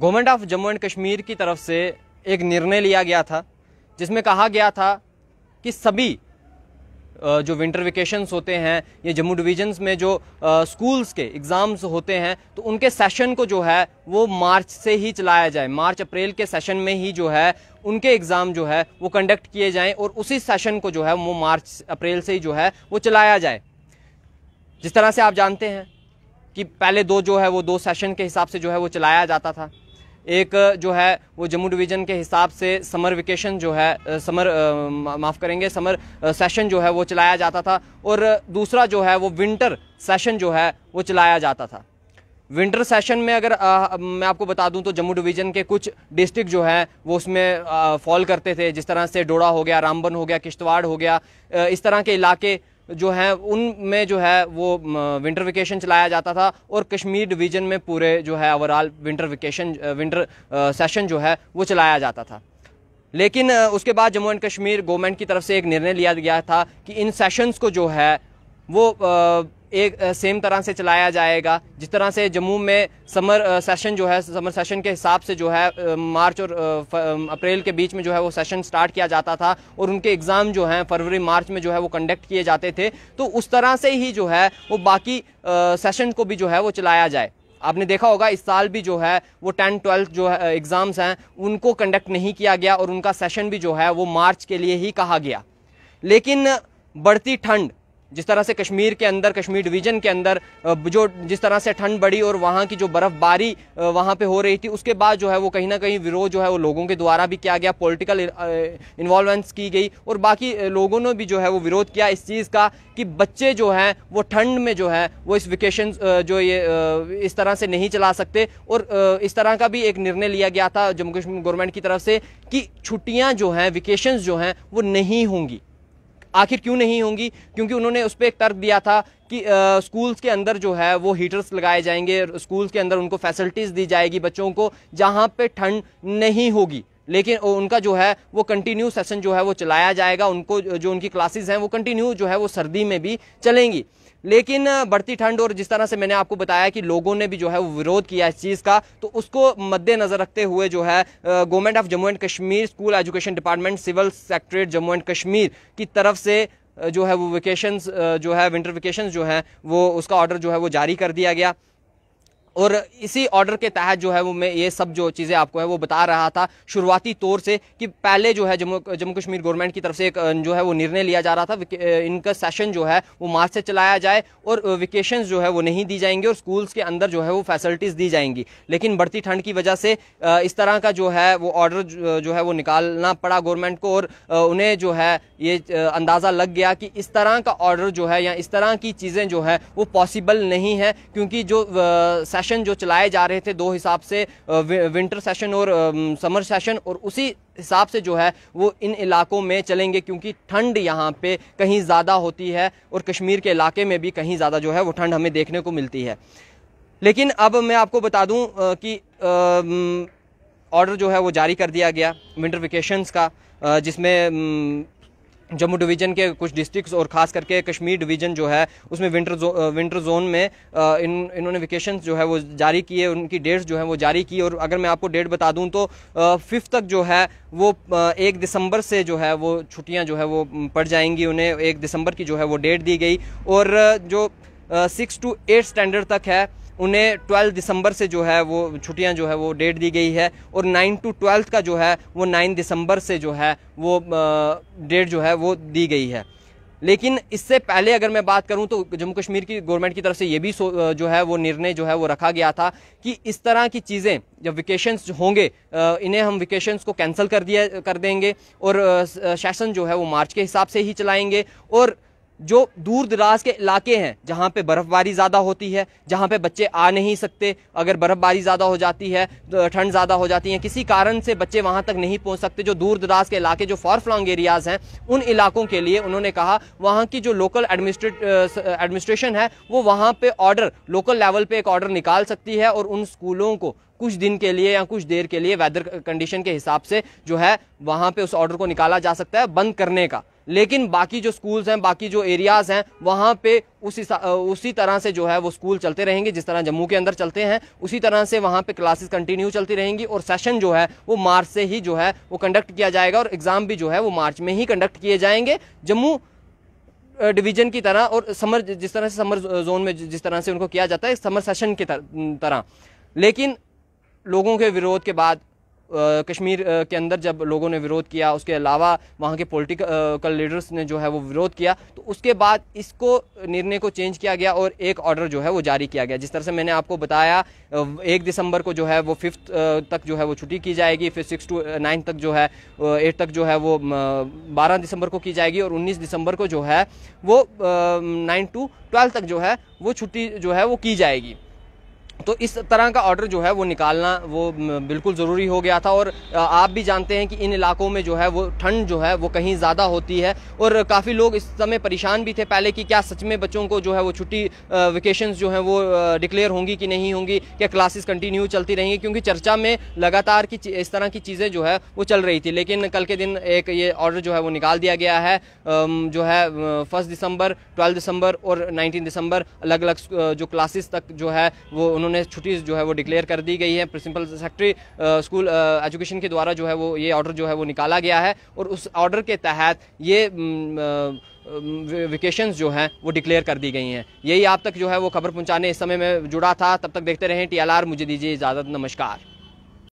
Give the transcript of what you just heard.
government of Jammu and Kashmir की तरफ से एक निर्णय लिया गया था जिसमें कहा गया था कि सभी जो विंटर वेकेशंस होते हैं या जम्मू डिवीजन्स में जो स्कूल्स के एग्ज़ाम्स होते हैं तो उनके सेशन को जो है वो मार्च से ही चलाया जाए मार्च अप्रैल के सेशन में ही जो है उनके एग्ज़ाम जो है वो कंडक्ट किए जाएं और उसी सेशन को जो है वो मार्च अप्रैल से ही जो है वो चलाया जाए जिस तरह से आप जानते हैं कि पहले दो जो है वो दो सेशन के हिसाब से जो है वो चलाया जाता था एक जो है वो जम्मू डिवीज़न के हिसाब से समर वेकेशन जो है समर माफ़ करेंगे समर सेशन जो है वो चलाया जाता था और दूसरा जो है वो विंटर सेशन जो है वो चलाया जाता था विंटर सेशन में अगर आ, मैं आपको बता दूं तो जम्मू डिवीज़न के कुछ डिस्ट्रिक्ट जो हैं वो उसमें फॉल करते थे जिस तरह से डोड़ा हो गया रामबन हो गया किश्तवाड़ हो गया इस तरह के इलाके जो हैं उनमें जो है वो विंटर वेकेशन चलाया जाता था और कश्मीर डिवीज़न में पूरे जो है overall winter vacation winter session जो है वो चलाया जाता था लेकिन उसके बाद जम्मू एंड कश्मीर गवर्नमेंट की तरफ से एक निर्णय लिया गया था कि इन सेशंस को जो है वो एक सेम तरह से चलाया जाएगा जिस तरह से जम्मू में समर सेशन जो है समर सेशन के हिसाब से जो है मार्च और अप्रैल के बीच में जो है वो सेशन स्टार्ट किया जाता था और उनके एग्ज़ाम जो हैं फरवरी मार्च में जो है वो कंडक्ट किए जाते थे तो उस तरह से ही जो है वो बाकी सेशन को भी जो है वो चलाया जाए आपने देखा होगा इस साल भी जो है वो टेंथ ट्वेल्थ जो है एग्ज़ाम्स हैं उनको कंडक्ट नहीं किया गया और उनका सेशन भी जो है वो मार्च के लिए ही कहा गया लेकिन बढ़ती ठंड जिस तरह से कश्मीर के अंदर कश्मीर डिवीज़न के अंदर जो जिस तरह से ठंड बढ़ी और वहाँ की जो बर्फ़बारी वहाँ पे हो रही थी उसके बाद जो है वो कहीं ना कहीं विरोध जो है वो लोगों के द्वारा भी किया गया पॉलिटिकल इन्वॉल्वमेंट्स की गई और बाकी लोगों ने भी जो है वो विरोध किया इस चीज़ का कि बच्चे जो हैं वो ठंड में जो है वो इस वेकेशन जो ये इस तरह से नहीं चला सकते और इस तरह का भी एक निर्णय लिया गया था जम्मू कश्मीर गवर्नमेंट की तरफ से कि छुट्टियाँ जो हैं वेकेशन जो हैं वो नहीं होंगी आखिर क्यों नहीं होंगी क्योंकि उन्होंने उस पर एक तर्क दिया था कि स्कूल्स के अंदर जो है वो हीटर्स लगाए जाएंगे स्कूल्स के अंदर उनको फैसिलिटीज़ दी जाएगी बच्चों को जहाँ पे ठंड नहीं होगी लेकिन उनका जो है वो कंटिन्यू सेशन जो है वो चलाया जाएगा उनको जो उनकी क्लासेस हैं वो कंटिन्यू जो है वो सर्दी में भी चलेंगी लेकिन बढ़ती ठंड और जिस तरह से मैंने आपको बताया कि लोगों ने भी जो है वो विरोध किया इस चीज़ का तो उसको मद्देनजर रखते हुए जो है government of Jammu and Kashmir school education department civil secretariat Jammu and Kashmir की तरफ से जो है वो वेकेशंस जो है विंटर वेकेशंस जो है वो उसका ऑर्डर जो है वो जारी कर दिया गया और इसी ऑर्डर के तहत जो है वो मैं ये सब जो चीज़ें आपको है वो बता रहा था शुरुआती तौर से कि पहले जो है जम्मू जम्मू कश्मीर गवर्नमेंट की तरफ से एक जो है वो निर्णय लिया जा रहा था इनका सेशन जो है वो मार्च से चलाया जाए और वेकेशन जो है वो नहीं दी जाएंगी और स्कूल्स के अंदर जो है वो फैसिलिटीज़ दी जाएंगी लेकिन बढ़ती ठंड की वजह से इस तरह का जो है वो ऑर्डर जो है वो निकालना पड़ा गवर्नमेंट को और उन्हें जो है ये अंदाज़ा लग गया कि इस तरह का ऑर्डर जो है या इस तरह की चीज़ें जो है वो पॉसिबल नहीं है क्योंकि जो सेशन सेशन जो चलाए जा रहे थे दो हिसाब से विंटर सेशन और समर सेशन और उसी हिसाब से जो है वो इन इलाकों में चलेंगे क्योंकि ठंड यहाँ पे कहीं ज़्यादा होती है और कश्मीर के इलाके में भी कहीं ज़्यादा जो है वो ठंड हमें देखने को मिलती है लेकिन अब मैं आपको बता दूँ कि ऑर्डर जो है वो जारी कर दिया गया विंटर वेकेशंस का जिसमें जम्मू डिवीज़न के कुछ डिस्ट्रिक्स और ख़ास करके कश्मीर डिवीज़न जो है उसमें विंटर जो, विंटर जोन में इन इन्होंने वेकेशन जो है वो जारी किए उनकी डेट्स जो है वो जारी की और अगर मैं आपको डेट बता दूं तो फिफ्थ तक जो है वो एक दिसंबर से जो है वो छुट्टियां जो है वो पड़ जाएंगी उन्हें एक दिसंबर की जो है वो डेट दी गई और जो सिक्स टू एट स्टैंडर्ड तक है उन्हें 12 दिसंबर से जो है वो छुट्टियां जो है वो डेट दी गई है और 9 टू 12 का जो है वो 9 दिसंबर से जो है वो डेट जो है वो दी गई है लेकिन इससे पहले अगर मैं बात करूं तो जम्मू कश्मीर की गवर्नमेंट की तरफ से ये भी जो है वो निर्णय जो है वो रखा गया था कि इस तरह की चीज़ें जब वेकेशंस होंगे इन्हें हम वेकेशंस को कैंसिल कर दिया कर देंगे और शासन जो है वो मार्च के हिसाब से ही चलाएंगे और जो दूर दराज के इलाके हैं जहाँ पे बर्फ़बारी ज़्यादा होती है जहाँ पे बच्चे आ नहीं सकते अगर बर्फ़बारी ज़्यादा हो जाती है तो ठंड ज़्यादा हो जाती है किसी कारण से बच्चे वहाँ तक नहीं पहुँच सकते जो दूर दराज के इलाके जो फॉर फ्लॉन्ग एरियाज़ हैं उन इलाकों के लिए उन्होंने कहा वहाँ की जो लोकल एडमिनिस्ट्रेशन है वो वहाँ पर ऑर्डर लोकल लेवल पर एक ऑर्डर निकाल सकती है और उन स्कूलों को कुछ दिन के लिए या कुछ देर के लिए वेदर कंडीशन के हिसाब से जो है वहाँ पे उस ऑर्डर को निकाला जा सकता है बंद करने का लेकिन बाकी जो स्कूल्स हैं बाकी जो एरियाज़ हैं वहाँ पे उसी उसी तरह से जो है वो स्कूल चलते रहेंगे जिस तरह जम्मू के अंदर चलते हैं उसी तरह से वहाँ पे क्लासेस कंटिन्यू चलती रहेंगी और सेशन जो है वो मार्च से ही जो है वो कंडक्ट किया जाएगा और एग्ज़ाम भी जो है वो मार्च में ही कंडक्ट किए जाएंगे जम्मू डिवीजन की तरह और समर जिस तरह से समर जोन में जिस तरह से उनको किया जाता है समर सेशन की तरह लेकिन लोगों के विरोध के बाद कश्मीर के अंदर जब लोगों ने विरोध किया उसके अलावा वहाँ के पॉलिटिकल लीडर्स ने जो है वो विरोध किया तो उसके बाद इसको निर्णय को चेंज किया गया और एक ऑर्डर जो है वो जारी किया गया जिस तरह से मैंने आपको बताया एक दिसंबर को जो है वो फिफ्थ तक जो है वो छुट्टी की जाएगी फिर सिक्स टू नाइन तक जो है एट तक जो है वो बारह दिसंबर को की जाएगी और उन्नीस दिसंबर को जो है वो नाइन टू ट्वेल्व तक जो है वो छुट्टी जो है वो की जाएगी तो इस तरह का ऑर्डर जो है वो निकालना वो बिल्कुल ज़रूरी हो गया था और आप भी जानते हैं कि इन इलाकों में जो है वो ठंड जो है वो कहीं ज़्यादा होती है और काफ़ी लोग इस समय परेशान भी थे पहले कि क्या सच में बच्चों को जो है वो छुट्टी वेकेशन जो है वो डिक्लेयर होंगी कि नहीं होंगी क्या क्लासेस कंटिन्यू चलती रहेंगी क्योंकि चर्चा में लगातार की इस तरह की चीज़ें जो है वो चल रही थी लेकिन कल के दिन एक ये ऑर्डर जो है वो निकाल दिया गया है जो है फर्स्ट दिसंबर ट्वेल्व दिसंबर और नाइनटीन दिसंबर अलग अलग जो क्लासेस तक जो है वो उन्होंने छुट्टी जो है वो डिक्लेयर कर दी गई है प्रिंसिपल सेक्रेटरी स्कूल एजुकेशन के द्वारा जो है वो ये ऑर्डर जो है वो निकाला गया है और उस ऑर्डर के तहत ये वेकेशन जो हैं वो डिक्लेयर कर दी गई हैं यही आप तक जो है वो खबर पहुँचाने इस समय में जुड़ा था तब तक देखते रहें टी मुझे दीजिए इजाज़त नमस्कार